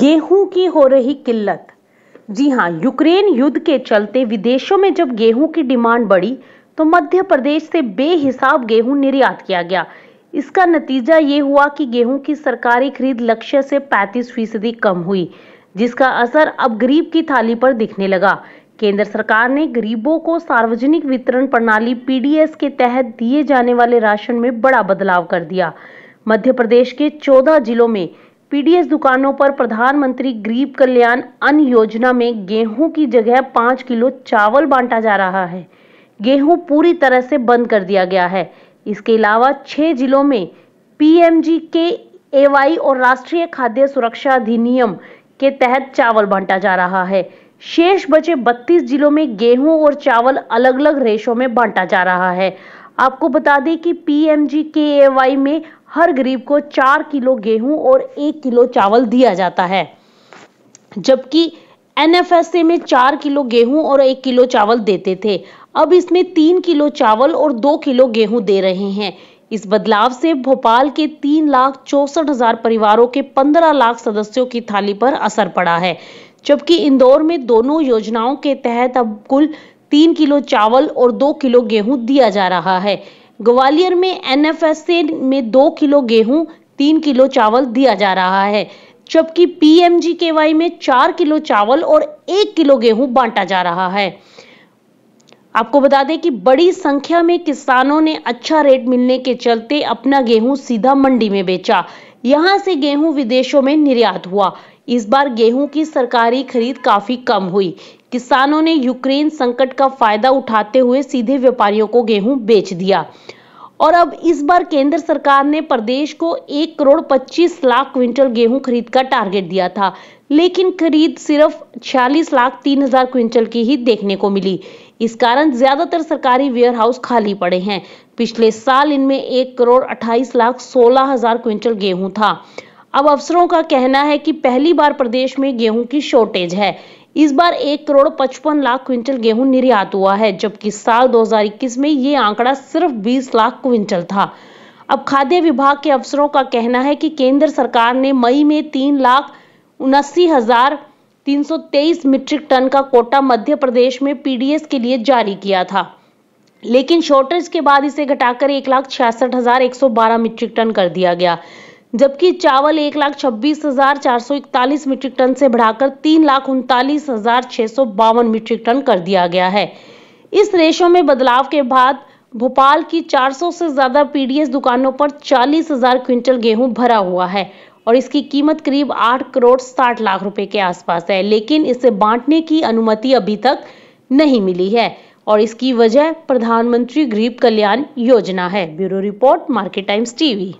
गेहूं की हो रही किल्लत जी हाँ यूक्रेन युद्ध के चलते विदेशों में जब गेहूं की डिमांड बढ़ी तो मध्य प्रदेश से बेहिसाब गेहूं निर्यात किया गया इसका नतीजा ये हुआ कि गेहूं की सरकारी खरीद लक्ष्य से 35 फीसदी कम हुई जिसका असर अब गरीब की थाली पर दिखने लगा केंद्र सरकार ने गरीबों को सार्वजनिक वितरण प्रणाली पीडीएस के तहत दिए जाने वाले राशन में बड़ा बदलाव कर दिया मध्य प्रदेश के 14 जिलों में पीडीएस दुकानों पर प्रधानमंत्री गरीब कल्याण अन्न योजना में गेहूं की जगह पाँच किलो चावल बांटा जा रहा है गेहूं पूरी तरह से बंद कर दिया गया है इसके अलावा छः जिलों में पीएमजी के ए और राष्ट्रीय खाद्य सुरक्षा अधिनियम के तहत चावल बांटा जा रहा है शेष बचे 32 जिलों में गेहूं और चावल अलग अलग रेशों में बांटा जा रहा है आपको बता दें कि पी के में हर गरीब को चार किलो गेहूं और एक किलो चावल दिया जाता है जबकि एनएफएसए में चार किलो गेहूं और एक किलो चावल देते थे अब इसमें तीन किलो चावल और दो किलो गेहूं दे रहे हैं इस बदलाव से भोपाल के तीन लाख चौसठ हजार परिवारों के पंद्रह लाख सदस्यों की थाली पर असर पड़ा है जबकि इंदौर में दोनों योजनाओं के तहत अब कुल तीन किलो चावल और दो किलो गेहूं दिया जा रहा है ग्वालियर में एनएफएसए में दो किलो गेहूं तीन किलो चावल दिया जा रहा है जबकि पीएमजीकेवाई में चार किलो चावल और एक किलो गेहूं बांटा जा रहा है आपको बता दें कि बड़ी संख्या में किसानों ने अच्छा रेट मिलने के चलते अपना गेहूं सीधा मंडी में बेचा यहाँ से गेहूं विदेशों में निर्यात हुआ इस बार गेहूं की सरकारी खरीद काफी कम हुई किसानों ने यूक्रेन संकट का फायदा उठाते हुए सीधे व्यापारियों को गेहूं बेच दिया और अब इस बार केंद्र सरकार ने प्रदेश को एक करोड़ पच्चीस लाख क्विंटल गेहूं खरीद का टारगेट दिया था लेकिन खरीद सिर्फ छियालीस लाख तीन हजार क्विंटल की ही देखने को मिली इस कारण ज्यादातर सरकारी वेयर हाउस खाली पड़े हैं पिछले साल इनमें एक करोड़ अट्ठाईस लाख सोलह हजार क्विंटल गेहूं था अब अफसरों का कहना है कि पहली बार प्रदेश में गेहूं की शॉर्टेज है इस बार एक करोड़ पचपन लाख क्विंटल गेहूं निर्यात हुआ है जबकि साल 2021 में ये आंकड़ा सिर्फ 20 लाख क्विंटल था अब खाद्य विभाग के अफसरों का कहना है कि केंद्र सरकार ने मई में तीन लाख उनासी हजार मीट्रिक टन का कोटा मध्य प्रदेश में पीडीएस के लिए जारी किया था लेकिन शॉर्टेज के बाद इसे घटाकर एक लाख छियासठ हजार एक सौ बारह मीट्रिक टन कर दिया गया जबकि चावल एक लाख छब्बीस हजार चार सौ इकतालीस मीट्रिक टन से बढ़ाकर तीन लाख उनतालीस हजार छह सौ बावन मीट्रिक टन कर दिया गया है इस रेशो में बदलाव के बाद भोपाल की 400 से ज्यादा पीडीएस दुकानों पर 40,000 क्विंटल गेहूं भरा हुआ है और इसकी कीमत करीब आठ करोड़ साठ लाख रुपए के आसपास है लेकिन इसे बांटने की अनुमति अभी तक नहीं मिली है और इसकी वजह प्रधानमंत्री गरीब कल्याण योजना है bureau report market times TV